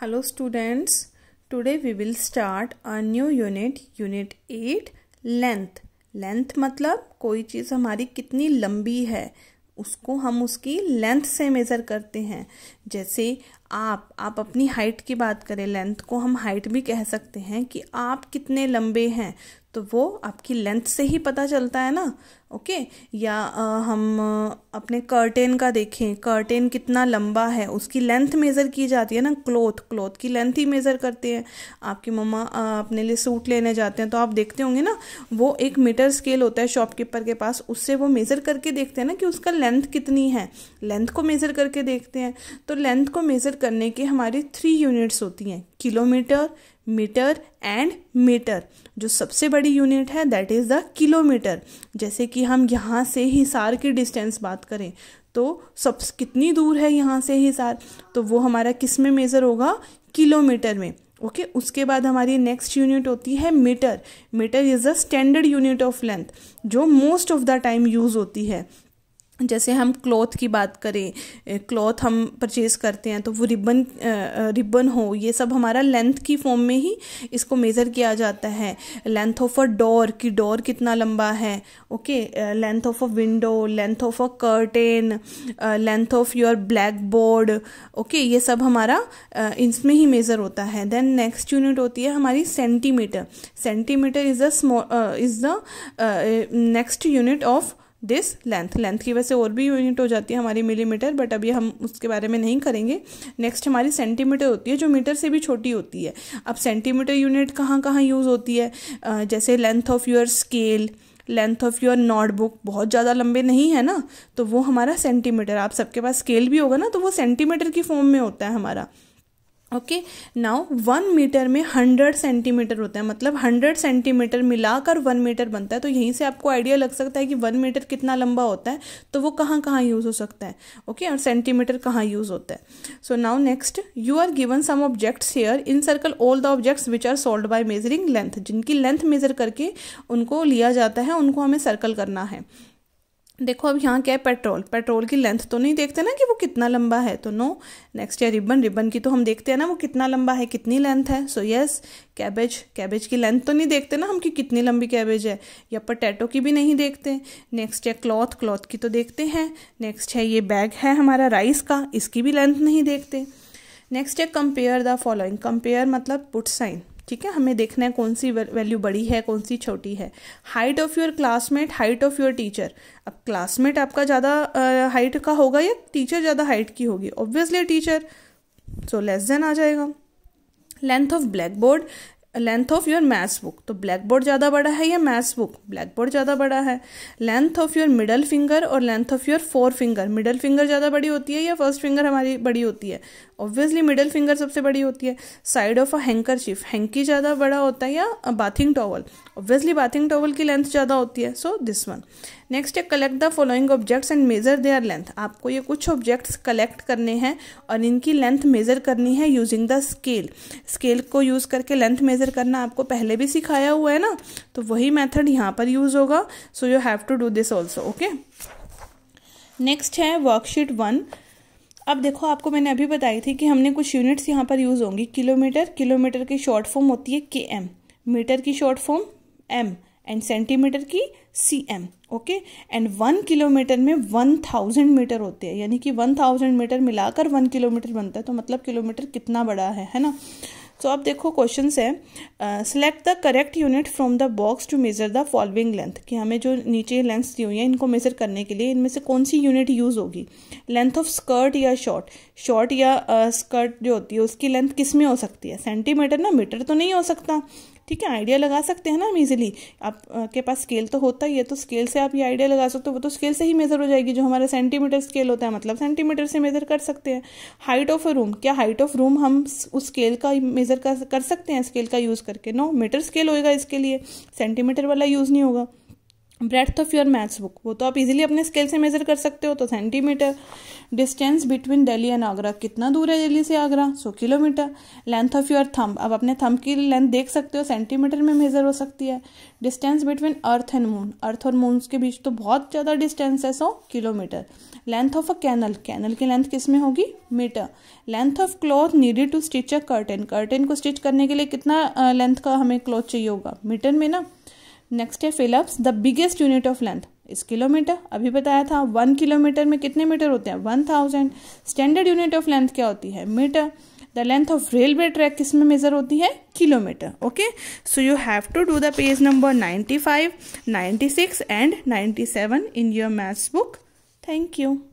Hello students today we will start a new unit unit 8, length. Length मतलब कोई चीज़ हमारी कितनी लंबी है उसको हम उसकी लेंथ से मेज़र करते हैं जैसे आप आप अपनी हाइट की बात करें लेंथ को हम हाइट भी कह सकते हैं कि आप कितने लंबे हैं तो वो आपकी लेंथ से ही पता चलता है ना ओके या आ, हम अपने कर्टेन का देखें कर्टेन कितना लंबा है उसकी लेंथ मेज़र की जाती है ना क्लोथ क्लोथ की लेंथ ही मेज़र करते हैं आपकी मम्मा अपने लिए सूट लेने जाते हैं तो आप देखते होंगे ना वो एक मीटर स्केल होता है शॉपकीपर के पास उससे वो मेज़र करके देखते हैं ना कि उसका लेंथ कितनी है लेंथ को मेज़र करके देखते हैं तो लेंथ को मेज़र करने के हमारी थ्री यूनिट्स होती हैं किलोमीटर मीटर एंड मीटर जो सबसे बड़ी यूनिट है दैट इज़ द किलोमीटर जैसे कि हम यहाँ से हिसार की डिस्टेंस बात करें तो सब कितनी दूर है यहाँ से हिसार तो वो हमारा किस में मेज़र होगा किलोमीटर में ओके okay, उसके बाद हमारी नेक्स्ट यूनिट होती है metre metre is a standard unit of length जो most of the time use होती है जैसे हम क्लॉथ की बात करें क्लॉथ हम परचेज़ करते हैं तो वो रिबन रिबन हो ये सब हमारा लेंथ की फॉर्म में ही इसको मेज़र किया जाता है लेंथ ऑफ अ डोर कि डोर कितना लंबा है okay length of a window length of a curtain length of your blackboard okay ये सब हमारा uh, इसमें ही मेज़र होता है देन नेक्स्ट यूनिट होती है हमारी centimetre centimetre is the small is the next unit of this length length की वजह से और भी यूनिट हो जाती है हमारी मिलीमीटर बट अभी हम उसके बारे में नहीं करेंगे नेक्स्ट हमारी सेंटीमीटर होती है जो मीटर से भी छोटी होती है अब सेंटीमीटर यूनिट कहाँ कहाँ यूज़ होती है जैसे length of your scale length of your notebook बहुत ज़्यादा लंबे नहीं है ना तो वो हमारा सेंटीमीटर आप सबके पास स्केल भी होगा ना तो वो सेंटीमीटर की फॉर्म में होता है हमारा ओके नाउ वन मीटर में हंड्रेड सेंटीमीटर होता है मतलब हंड्रेड सेंटीमीटर मिलाकर वन मीटर बनता है तो यहीं से आपको आइडिया लग सकता है कि वन मीटर कितना लंबा होता है तो वो कहाँ कहाँ यूज़ हो सकता है ओके okay? और सेंटीमीटर कहाँ यूज़ होता है so now next you are given some objects here in circle all the objects which are sold by measuring length जिनकी लेंथ मेजर करके उनको लिया जाता है उनको हमें सर्कल करना है देखो अब यहाँ क्या है पेट्रोल पेट्रोल की लेंथ तो नहीं देखते ना कि वो कितना लंबा है तो नो नेक्स्ट है रिबन रिबन की तो हम देखते हैं ना वो कितना लंबा है कितनी लेंथ है सो यस कैबेज कैबेज की लेंथ तो नहीं देखते ना हम कि कितनी लंबी कैबेज है या पटेटो की भी नहीं देखते नेक्स्ट है क्लॉथ क्लॉथ की तो देखते हैं नेक्स्ट है ये बैग है हमारा राइस का इसकी भी लेंथ नहीं देखते नेक्स्ट है कंपेयर द फॉलोइंग कंपेयर मतलब पुट साइन ठीक है हमें देखना है कौन सी वैल्यू बड़ी है कौन सी छोटी है height of your classmate height of your teacher अब क्लासमेट आपका ज़्यादा हाइट का होगा या टीचर ज़्यादा हाइट की होगी obviously teacher so less than आ जाएगा length of black board length of your maths book तो ब्लैक बोर्ड ज़्यादा बड़ा है या मैथ्स बुक ब्लैक बोर्ड ज़्यादा बड़ा है length of your middle finger और length of your fore finger middle finger ज़्यादा बड़ी होती है या फर्स्ट फिंगर हमारी बड़ी होती है ऑब्वियसली मिडल फिंगर सबसे बड़ी होती है side of a handkerchief hanky ज़्यादा बड़ा होता है या bathing towel obviously bathing towel की लेंथ ज़्यादा होती है सो दिस वन नेक्स्ट है collect the following objects and measure their length आपको ये कुछ ऑब्जेक्ट्स कलेक्ट करने हैं और इनकी लेंथ मेजर करनी है यूजिंग द स्केल स्केल को यूज़ करके लेंथ मेजर करना आपको पहले भी सिखाया हुआ है ना तो वही मेथड यहाँ पर यूज़ होगा so you have to do this also okay next है वर्कशीट वन अब देखो आपको मैंने अभी बताई थी कि हमने कुछ यूनिट्स यहाँ पर यूज़ होंगी किलोमीटर किलोमीटर की शॉर्ट फॉर्म होती है के एम मीटर की short form M and centimetre की C M okay and one kilometre में वन थाउजेंड मीटर होते हैं यानी कि वन थाउजेंड मीटर मिलाकर वन किलोमीटर बनता है तो मतलब किलोमीटर कितना बड़ा है है ना सो so, अब देखो क्वेश्चन है select the correct unit from the box to measure the following length कि हमें जो नीचे लेंथ दी हुई है इनको मेजर करने के लिए इनमें से कौन सी यूनिट यूज़ होगी लेंथ ऑफ स्कर्ट या शॉर्ट शॉर्ट या स्कर्ट uh, जो होती है उसकी लेंथ किस में हो सकती है सेंटीमीटर ना मीटर तो नहीं हो सकता ठीक है आइडिया लगा सकते हैं ना हम इजिली आपके पास स्केल तो होता ही है तो स्केल से आप ये आइडिया लगा सकते हो वो तो स्केल से ही मेजर हो जाएगी जो हमारा सेंटीमीटर स्केल होता है मतलब सेंटीमीटर से मेजर कर सकते हैं हाइट ऑफ अ रूम क्या हाइट ऑफ रूम हम उस स्केल का मेजर कर सकते हैं स्केल का यूज़ करके नो मीटर स्केल होएगा इसके लिए सेंटीमीटर वाला यूज़ नहीं होगा breadth of your maths book वो तो आप इजीली अपने स्केल से मेजर कर सकते हो तो centimetre distance between Delhi and Agra कितना दूर है दिल्ली से Agra so kilometre length of your thumb अब अपने थंब की लेंथ देख सकते हो सेंटीमीटर में मेजर हो सकती है distance between earth and moon earth और मून के बीच तो बहुत ज़्यादा डिस्टेंस है so kilometre length of a canal canal की लेंथ किस में होगी metre length of cloth needed to stitch a curtain curtain को स्टिच करने के लिए कितना लेंथ का हमें क्लॉथ चाहिए होगा मीटर में ना नेक्स्ट है fill ups the biggest unit of length is kilometre अभी बताया था वन किलोमीटर में कितने मीटर होते हैं one thousand standard unit of length क्या होती है metre the length of railway track किस में मेजर होती है kilometre okay so you have to do the page number ninety five ninety six and ninety seven in your maths book thank you